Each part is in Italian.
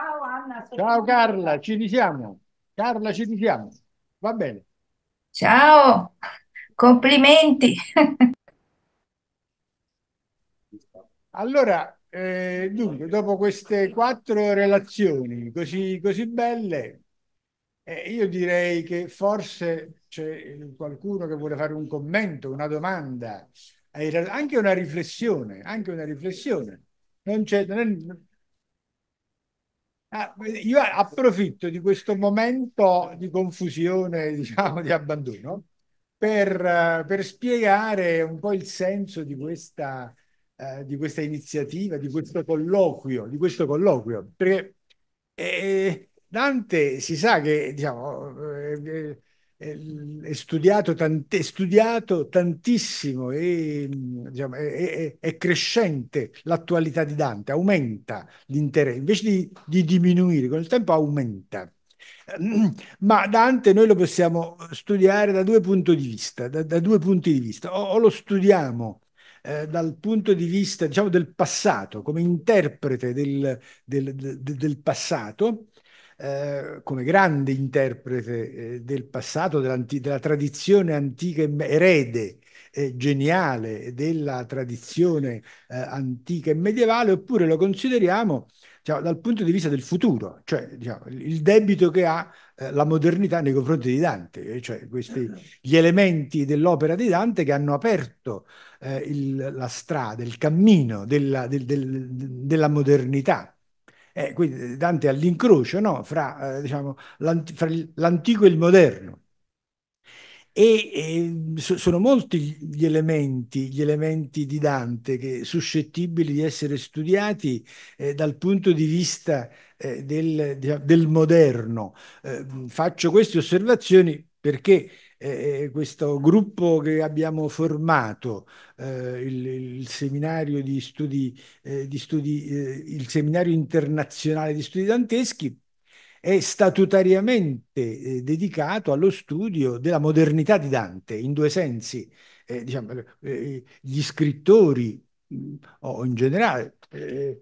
Ciao Anna. Ciao Carla, ci risiamo. Carla, ci risiamo. Va bene. Ciao, complimenti. Allora, eh, dunque, dopo queste quattro relazioni così, così belle, eh, io direi che forse c'è qualcuno che vuole fare un commento, una domanda, anche una riflessione, anche una riflessione. Non c'è, non Ah, io approfitto di questo momento di confusione, diciamo, di abbandono, per, eh, per spiegare un po' il senso di questa, eh, di questa iniziativa, di questo colloquio, di questo colloquio. Perché eh, Dante si sa che diciamo, eh, eh è studiato, tant- è studiato tantissimo e diciamo, è, è, è, crescente l'attualità di Dante, aumenta l'interesse, invece di, di diminuire con il tempo aumenta. Ma Dante noi lo possiamo studiare da due punti di vista, da, da due punti di vista. O, o lo studiamo eh, dal punto di vista diciamo, del passato, come interprete del, del, del, del passato, eh, come grande interprete eh, del passato, della tradizione antica, erede eh, geniale della tradizione eh, antica e medievale, oppure lo consideriamo diciamo, dal punto di vista del futuro, cioè diciamo, il debito che ha eh, la modernità nei confronti di Dante, cioè questi, certo. gli elementi dell'opera di Dante che hanno aperto il, la strada, il cammino della, del, del, della modernità eh, quindi Dante è all'incrocio no? fra, eh, diciamo, l'ant- fra l'antico e il moderno. E, e so- sono molti gli elementi, gli elementi, di Dante che suscettibili di essere studiati eh, dal punto di vista eh, del, diciamo, del, moderno. Eh, faccio queste osservazioni perché eh, questo gruppo che abbiamo formato, eh, il, il, seminario di studi, eh, di studi eh, il seminario internazionale di studi danteschi, è statutariamente eh, dedicato allo studio della modernità di Dante, in due sensi. Eh, diciamo, gli scrittori o in generale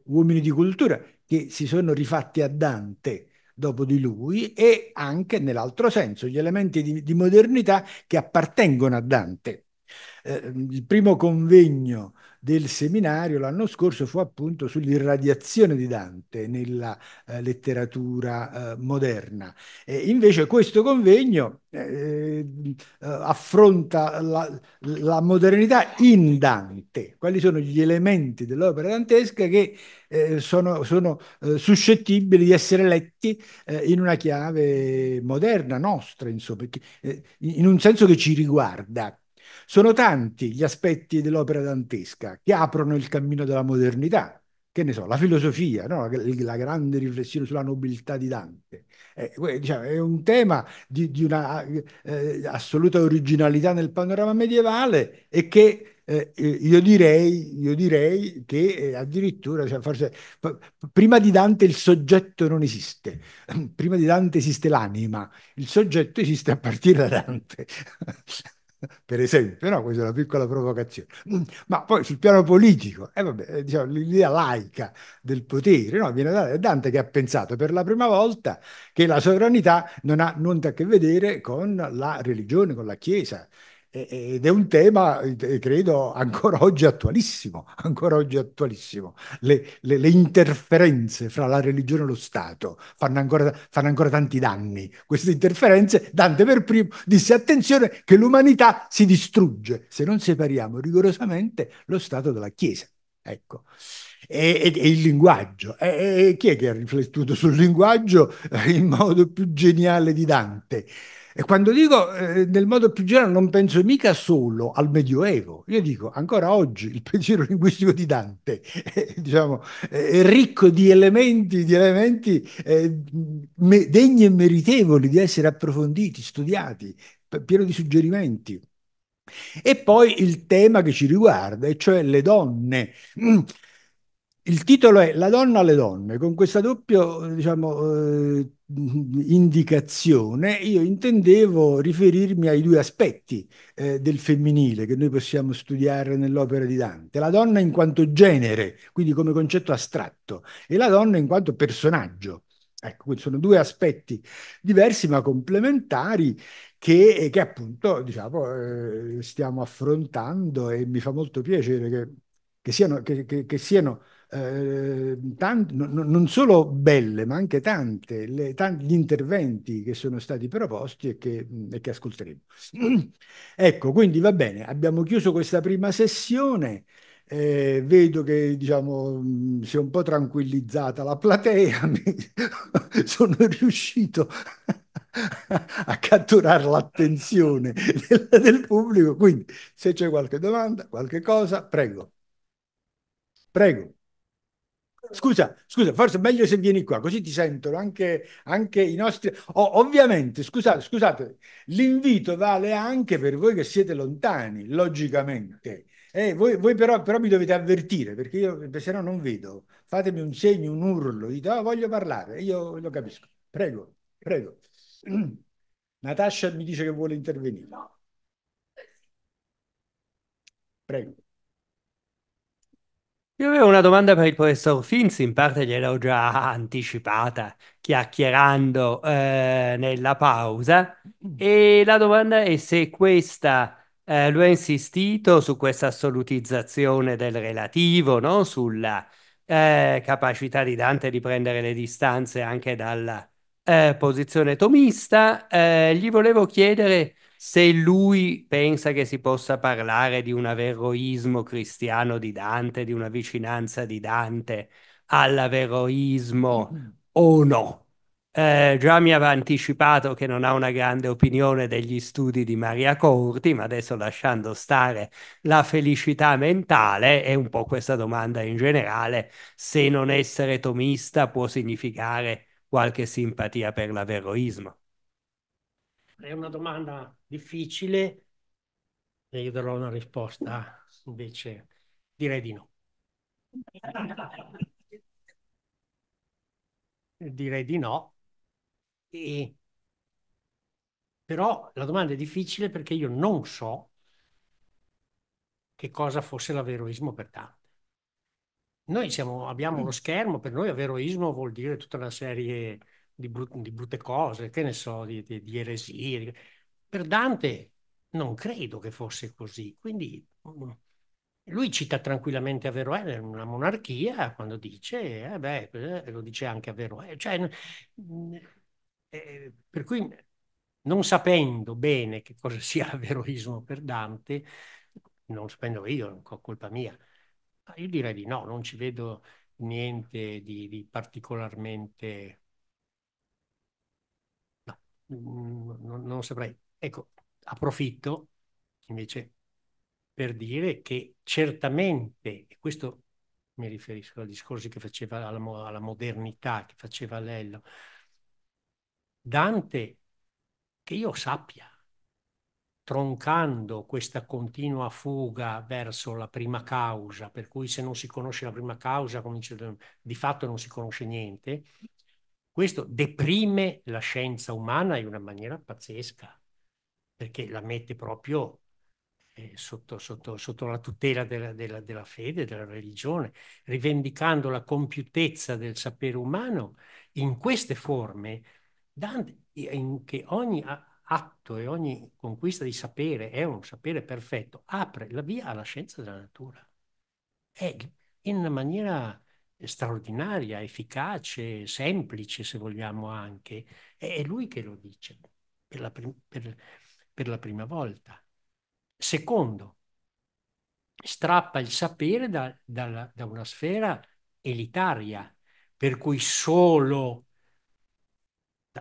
uomini di cultura che si sono rifatti a Dante dopo di lui e anche nell'altro senso gli elementi di, di modernità che appartengono a Dante. Eh, il primo convegno del seminario l'anno scorso fu appunto sull'irradiazione di Dante nella eh, letteratura eh, moderna. E invece questo convegno eh, eh affronta la, la, modernità in Dante, quali sono gli elementi dell'opera dantesca che eh, sono, sono eh, suscettibili di essere letti in una chiave moderna nostra, insomma, perché, in un senso che ci riguarda. Sono tanti gli aspetti dell'opera dantesca che aprono il cammino della modernità, che ne so, la filosofia, no? la, la, grande riflessione sulla nobiltà di Dante. Eh, diciamo, è un tema di, di una eh, assoluta originalità nel panorama medievale e che eh, io, direi, io, direi, che eh, addirittura, cioè forse, prima di Dante il soggetto non esiste, prima di Dante esiste l'anima, il soggetto esiste a partire da Dante per esempio, no? questa è una piccola provocazione. Mm, ma poi sul piano politico, eh, vabbè, eh, diciamo, l'idea laica del potere no? viene da Dante che ha pensato per la prima volta che la sovranità non ha nulla a che vedere con la religione, con la Chiesa ed è un tema, eh, credo, ancora oggi attualissimo, ancora oggi attualissimo. Le, le, le interferenze fra la religione e lo Stato fanno ancora, fanno ancora, tanti danni. Queste interferenze, Dante per primo disse attenzione che l'umanità si distrugge se non separiamo rigorosamente lo Stato dalla Chiesa. Ecco. E, e, e il linguaggio. E, e, chi è che ha riflettuto sul linguaggio eh, in modo più geniale di Dante? E quando dico eh, nel modo più generale non penso mica solo al Medioevo, io dico ancora oggi il pensiero linguistico di Dante eh, diciamo, è ricco di elementi, di elementi eh, me- degni e meritevoli di essere approfonditi, studiati, pieno di suggerimenti. E poi il tema che ci riguarda, e cioè le donne. Mm. Il titolo è La donna alle donne. Con questa doppia diciamo, eh, indicazione io intendevo riferirmi ai due aspetti eh, del femminile che noi possiamo studiare nell'opera di Dante. La donna in quanto genere, quindi come concetto astratto, e la donna in quanto personaggio. Ecco, sono due aspetti diversi ma complementari che, eh, che appunto diciamo, eh, stiamo affrontando e mi fa molto piacere che, che siano, che, che siano Ehm, tante, no, non solo belle, ma anche tante, le, tanti, gli interventi che sono stati proposti e che, mm, e che ascolteremo. ecco, quindi va bene, abbiamo chiuso questa prima sessione. Eh, vedo che diciamo, mm, si è un po' tranquillizzata la platea, sono riuscito a catturare l'attenzione del, del, pubblico, quindi se c'è qualche domanda, qualche cosa, prego. Prego. Scusa, scusa, forse meglio se vieni qua, così ti sentono anche, anche i nostri... Oh, ovviamente, scusate, scusate, l'invito vale anche per voi che siete lontani, logicamente. Eh, voi, voi però, però, mi dovete avvertire, perché io se no non vedo. Fatemi un segno, un urlo, dite, oh, voglio parlare, io lo capisco. Prego, prego. Natascia mi dice che vuole intervenire. Prego. Io avevo una domanda per il professor Finzi, in parte gliel'ho già anticipata chiacchierando eh, nella pausa, mm. e la domanda è se questa, eh, lui ha insistito su questa assolutizzazione del relativo, no? sulla eh, capacità di Dante di prendere le distanze anche dalla eh, posizione tomista, eh, gli volevo chiedere se lui pensa che si possa parlare di un averoismo cristiano di Dante, di una vicinanza di Dante all'averroismo mm-hmm. o no. Eh, già mi aveva anticipato che non ha una grande opinione degli studi di Maria Corti, ma adesso lasciando stare la felicità mentale è un po' questa domanda in generale, se non essere tomista può significare qualche simpatia per l'averroismo. È una domanda difficile e io darò una risposta invece direi di no. direi di no. E... Però la domanda è difficile perché io non so che cosa fosse l'averoismo per tante. Noi siamo, abbiamo lo schermo, per noi averoismo vuol dire tutta una serie di, brut- di, brutte cose, che ne so, di, di, di eresie. Per Dante non credo che fosse così. Quindi mm, lui cita tranquillamente Averroel, una monarchia quando dice, eh beh, eh, lo dice anche Averroel. Cioè, mm, eh, per cui non sapendo bene che cosa sia l'avveroismo per Dante, non sapendo io, non ho colpa mia, io direi di no, non ci vedo niente di, di particolarmente Mm, non, non saprei. Ecco, approfitto invece per dire che certamente, e questo mi riferisco ai discorsi che faceva alla, alla modernità, che faceva Lello, Dante, che io sappia, troncando questa continua fuga verso la prima causa, per cui se non si conosce la prima causa, comincia, di fatto non si conosce niente, questo deprime la scienza umana in una maniera pazzesca, perché la mette proprio eh, sotto, sotto, sotto, la tutela della, della, della fede, della religione, rivendicando la compiutezza del sapere umano in queste forme, Dante, in che ogni atto e ogni conquista di sapere è un sapere perfetto, apre la via alla scienza della natura. È in una maniera straordinaria, efficace, semplice se vogliamo anche. È lui che lo dice per la, prim- per, per la prima volta. Secondo, strappa il sapere da, da, da una sfera elitaria, per cui solo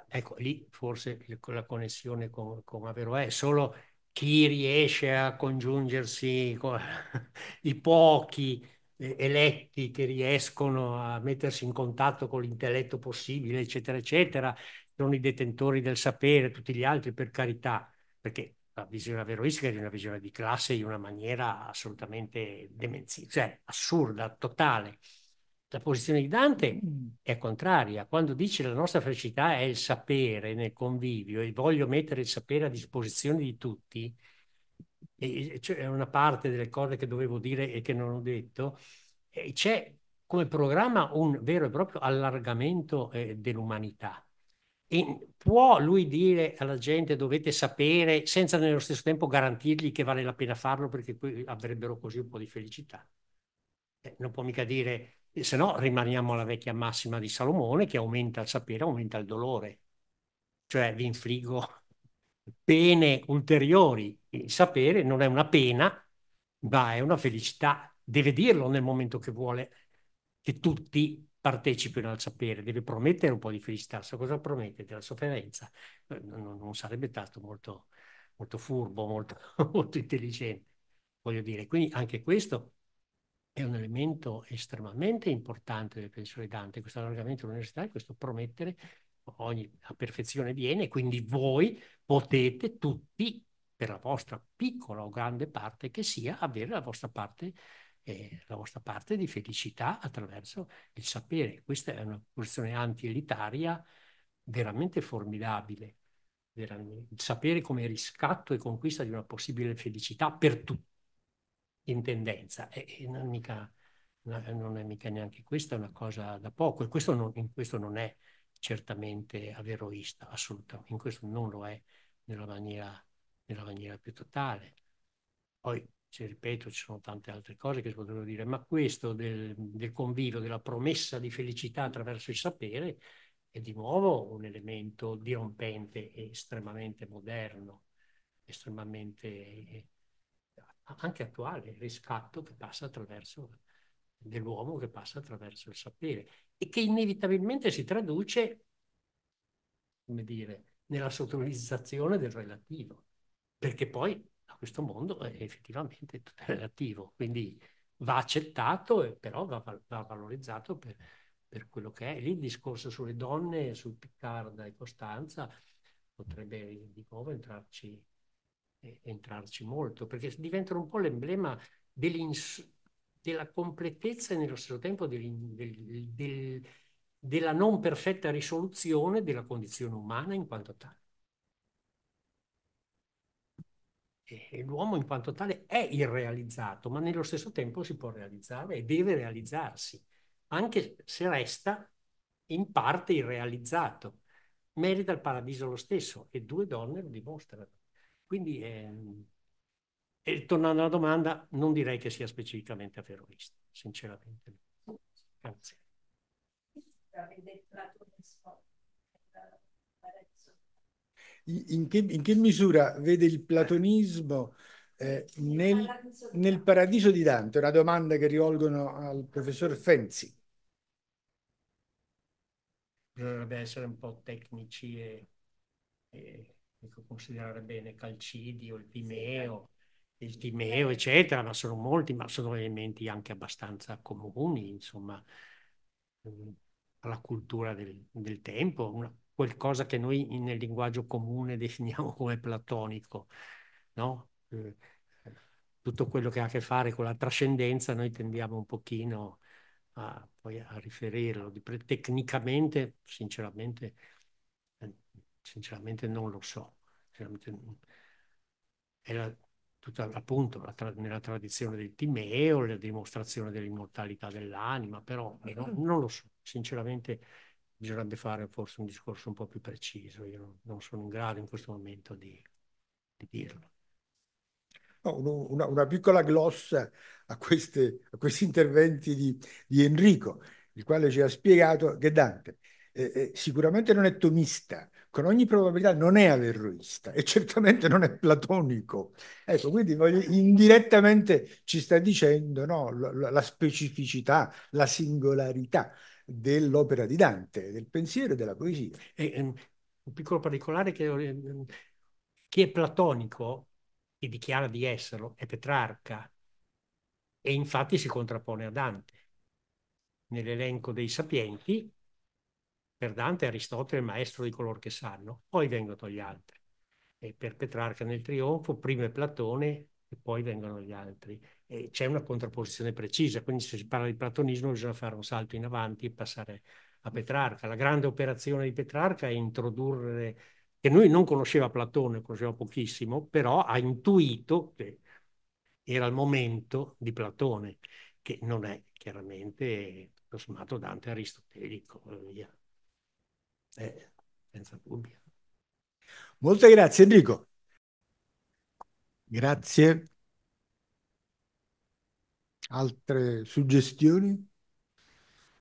ecco lì forse la connessione con, con Averroè è solo chi riesce a congiungersi con i pochi eh, eletti che riescono a mettersi in contatto con l'intelletto possibile, eccetera, eccetera, sono i detentori del sapere, tutti gli altri, per carità, perché la visione veroistica è una visione di classe in una maniera assolutamente demenziale, cioè assurda, totale. La posizione di Dante è contraria, quando dice la nostra felicità è il sapere nel convivio e voglio mettere il sapere a disposizione di tutti, e c'è cioè, una parte delle cose che dovevo dire e che non ho detto, e c'è come programma un vero e proprio allargamento eh, dell'umanità. E può lui dire alla gente dovete sapere senza nello stesso tempo garantirgli che vale la pena farlo perché poi avrebbero così un po' di felicità? Eh, non può mica dire, se no rimaniamo alla vecchia massima di Salomone che aumenta il sapere, aumenta il dolore. Cioè vi infliggo pene ulteriori. Il sapere non è una pena, ma è una felicità. Deve dirlo nel momento che vuole che tutti partecipino al sapere, deve promettere un po' di felicità. So cosa promette? Della sofferenza. Eh, non, non sarebbe stato molto, molto furbo, molto, molto intelligente, voglio dire. Quindi anche questo è un elemento estremamente importante del pensiero di Dante, questo allargamento dell'università, questo promettere ogni a perfezione viene, quindi voi potete tutti, per la vostra piccola o grande parte che sia, avere la vostra parte, eh, la vostra parte di felicità attraverso il sapere. Questa è una posizione anti-elitaria veramente formidabile. Il sapere come riscatto e conquista di una possibile felicità per tutti, in tendenza, e, e non, mica, non è mica neanche questa una cosa da poco, e questo non, in questo non è certamente averoista, assolutamente, in questo non lo è nella maniera, nella maniera più totale. Poi, se ripeto, ci sono tante altre cose che si potrebbero dire, ma questo del, del convivio, della promessa di felicità attraverso il sapere, è di nuovo un elemento dirompente e estremamente moderno, estremamente eh, anche attuale, riscatto che passa attraverso dell'uomo che passa attraverso il sapere e che inevitabilmente si traduce, come dire, nella sottolineazione del relativo, perché poi a questo mondo è effettivamente tutto relativo, quindi va accettato, però va, va valorizzato per, per, quello che è. Lì il discorso sulle donne, su Piccarda e Costanza, potrebbe di nuovo entrarci, eh, entrarci molto, perché diventano un po' l'emblema dell'insulto della completezza e nello stesso tempo del, del, del, della non perfetta risoluzione della condizione umana in quanto tale. l'uomo in quanto tale è irrealizzato, ma nello stesso tempo si può realizzare e deve realizzarsi, anche se resta in parte irrealizzato. Merita il paradiso lo stesso e due donne lo dimostrano. Quindi eh, e tornando alla domanda, non direi che sia specificamente ferroviario, sinceramente. Grazie. In che, in che misura vede il platonismo eh, nel, nel, paradiso di Dante? Una domanda che rivolgono al professor Fenzi. Dovrebbe essere un po' tecnici e, e ecco, considerare bene Calcidi o il Pimeo certo il timeo, eccetera, ma sono molti, ma sono elementi anche abbastanza comuni, insomma, ehm, alla cultura del, del tempo, una, qualcosa che noi in, nel linguaggio comune definiamo come platonico, no? Eh, tutto quello che ha a che fare con la trascendenza noi tendiamo un pochino a, poi a riferirlo. Tecnicamente, sinceramente, eh, sinceramente non lo so. Sinceramente, mm, la, tutta, appunto la tra, nella tradizione del Timeo, la dimostrazione dell'immortalità dell'anima, però eh, non, eh. non, lo so, sinceramente bisognerebbe fare forse un discorso un po' più preciso, io non, non sono in grado in questo momento di, di dirlo. No, una, una, piccola glossa a, queste, a questi interventi di, di Enrico, il quale ci ha spiegato che Dante eh, sicuramente non è tomista, con ogni probabilità non è averroista e certamente non è platonico. Ecco, quindi voglio, indirettamente ci sta dicendo no, la, la specificità, la singolarità dell'opera di Dante, del pensiero e della poesia. E, um, un piccolo particolare che um, chi è platonico e dichiara di esserlo è Petrarca e infatti si contrappone a Dante. Nell'elenco dei sapienti per Dante Aristotele è il maestro di coloro che sanno, poi vengono gli altri. E per Petrarca nel trionfo, prima è Platone e poi vengono gli altri. E c'è una contrapposizione precisa, quindi se si parla di platonismo bisogna fare un salto in avanti e passare a Petrarca. La grande operazione di Petrarca è introdurre, che lui non conosceva Platone, conosceva pochissimo, però ha intuito che era il momento di Platone, che non è chiaramente tutto sommato Dante aristotelico. Via. Eh, senza dubbio. Molte grazie Enrico. Grazie. Altre suggestioni?